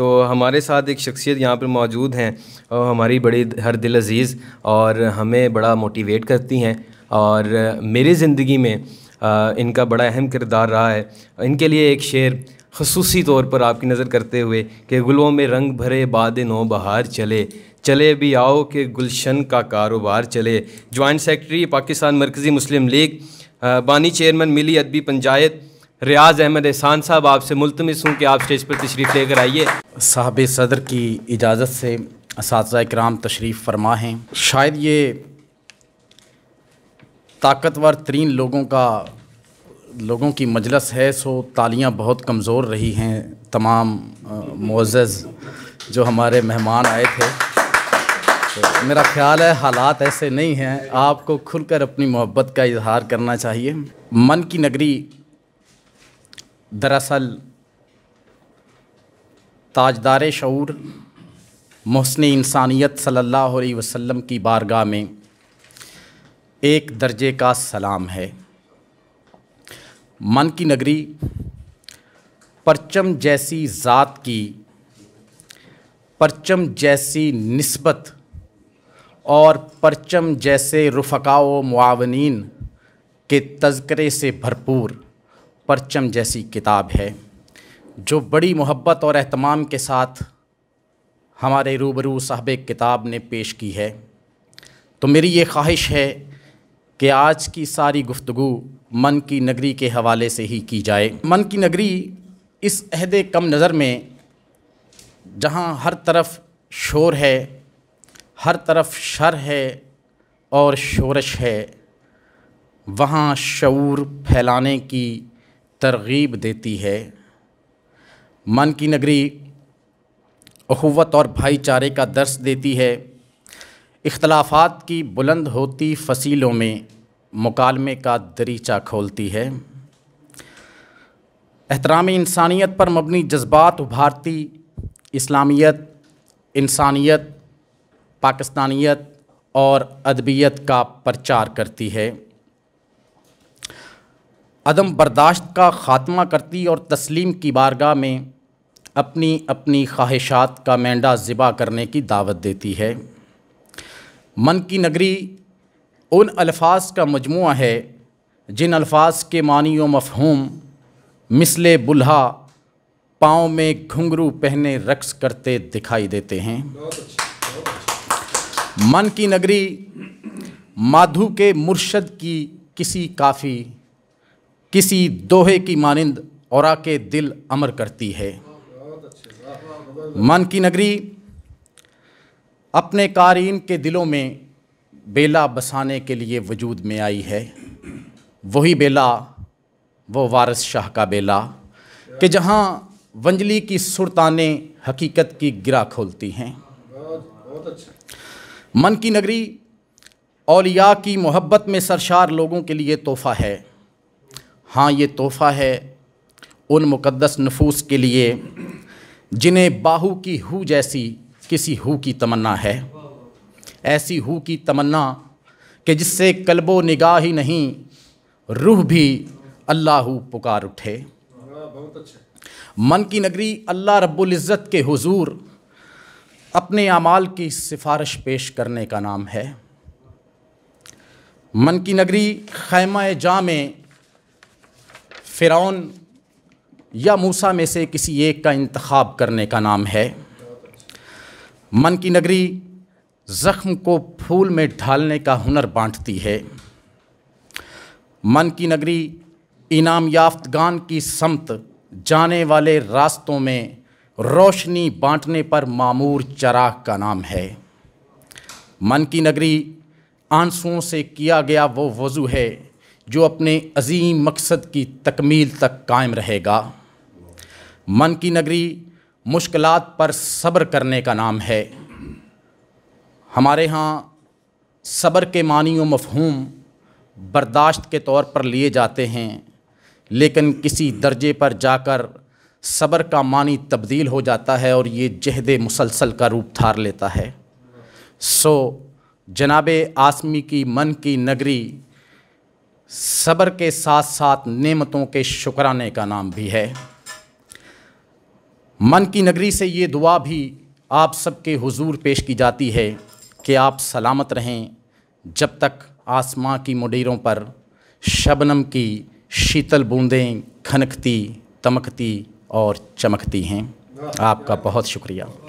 तो हमारे साथ एक शख्सियत यहाँ पर मौजूद हैं और हमारी बड़ी हर दिल अजीज़ और हमें बड़ा मोटिवेट करती हैं और मेरी ज़िंदगी में इनका बड़ा अहम किरदार रहा है इनके लिए एक शेर खसूसी तौर पर आपकी नज़र करते हुए कि गुलों में रंग भरे बाद नो बहार चले चले भी आओ कि गुलशन का कारोबार चले जॉइंट सेक्रेटरी पाकिस्तान मरकज़ी मुस्लिम लीग बानी चेयरमैन मिली अदबी पंचायत रियाज अहमद एहसान साहब आपसे मुलतमस हूँ कि आप स्टेज पर तशरीफ़ लेकर आइए साहब सदर की इजाज़त से इस कराम तशरीफ़ फरमा हैं शायद ये ताकतवर तरीन लोगों का लोगों की मजलस है सो तालियां बहुत कमज़ोर रही हैं तमाम मोज़ जो हमारे मेहमान आए थे तो मेरा ख्याल है हालात ऐसे नहीं हैं आपको खुलकर अपनी मोहब्बत का इजहार करना चाहिए मन की नगरी दरअसल ताजदार शूर महसन इंसानियत सल्लल्लाहु अलैहि वसल्लम की बारगाह में एक दर्जे का सलाम है मन की नगरी परचम जैसी ज़ात की परचम जैसी नस्बत और परचम जैसे रफ़का मावन के तस्करे से भरपूर परचम जैसी किताब है जो बड़ी मोहब्बत और अहतमाम के साथ हमारे रूबरू साहब किताब ने पेश की है तो मेरी ये ख्वाहिश है कि आज की सारी गुफ्तु मन की नगरी के हवाले से ही की जाए मन की नगरी इस अहद कम नज़र में जहाँ हर तरफ शोर है हर तरफ शर है और शोरश है वहाँ शूर फैलाने की तरगीब देती है मन की नगरी अखवत और भाईचारे का दर्श देती है इख्लाफात की बुलंद होती फसीलों में मुकालमे का दरीचा खोलती है एहतराम इंसानियत पर मबनी जज्बात उभारती इस्लामियत इंसानियत पाकिस्तानियत और अदबियत का प्रचार करती है अदम बर्दाश्त का ख़ात्मा करती और तस्लीम की बारगाह में अपनी अपनी ख्वाहिशात का मेंढा ज़िबा करने की दावत देती है मन की नगरी उन अल्फाज का मजमू है जिन अल्फाज के मानी व मफहूम मिसले बुल्हा पाँव में घुंघरू पहने रक्स करते दिखाई देते हैं मन की नगरी माधु के मुर्शद की किसी काफ़ी किसी दोहे की मानिंद और के दिल अमर करती है मन की नगरी अपने कारीन के दिलों में बेला बसाने के लिए वजूद में आई है वही बेला वो वारस शाह का बेला कि जहाँ वंजली की सुरताने हकीकत की गिरा खोलती हैं मन की नगरी औलिया की मोहब्बत में सरशार लोगों के लिए तोहफ़ा है हाँ ये तोहफ़ा है उन मुक़दस नफूस के लिए जिन्हें बाहू की हु जैसी किसी हु की तमन्ना है ऐसी हु की तमन्ना कि जिससे कल्बो निगाह ही नहीं रूह भी अल्लाह पुकार उठे मन की नगरी अल्लाह रब्ज़त के हुजूर अपने अमाल की सिफारिश पेश करने का नाम है मन की नगरी खैमा जाम में फ़िरौन या मूसा में से किसी एक का इंतखब करने का नाम है मन की नगरी ज़ख्म को फूल में ढालने का हुनर बांटती है मन की नगरी इनाम याफ्तगान की समत जाने वाले रास्तों में रोशनी बांटने पर मामूर चराग का नाम है मन की नगरी आंसुओं से किया गया वो वज़ू है जो अपने अजीम मकसद की तकमील तक कायम रहेगा मन की नगरी मुश्किल पर सब्र करने का नाम है हमारे यहाँ सब्र के मानी व मफहूम बर्दाश्त के तौर पर लिए जाते हैं लेकिन किसी दर्जे पर जाकर सब्र का मानी तब्दील हो जाता है और ये जहद मुसलसल का रूप धार लेता है सो जनाब आसमी की मन की नगरी सब्र के साथ साथ नेमतों के शुक्राने का नाम भी है मन की नगरी से ये दुआ भी आप सबके हुजूर पेश की जाती है कि आप सलामत रहें जब तक आसमां की मुडीरों पर शबनम की शीतल बूंदें खनकती तमकती और चमकती हैं आपका बहुत शुक्रिया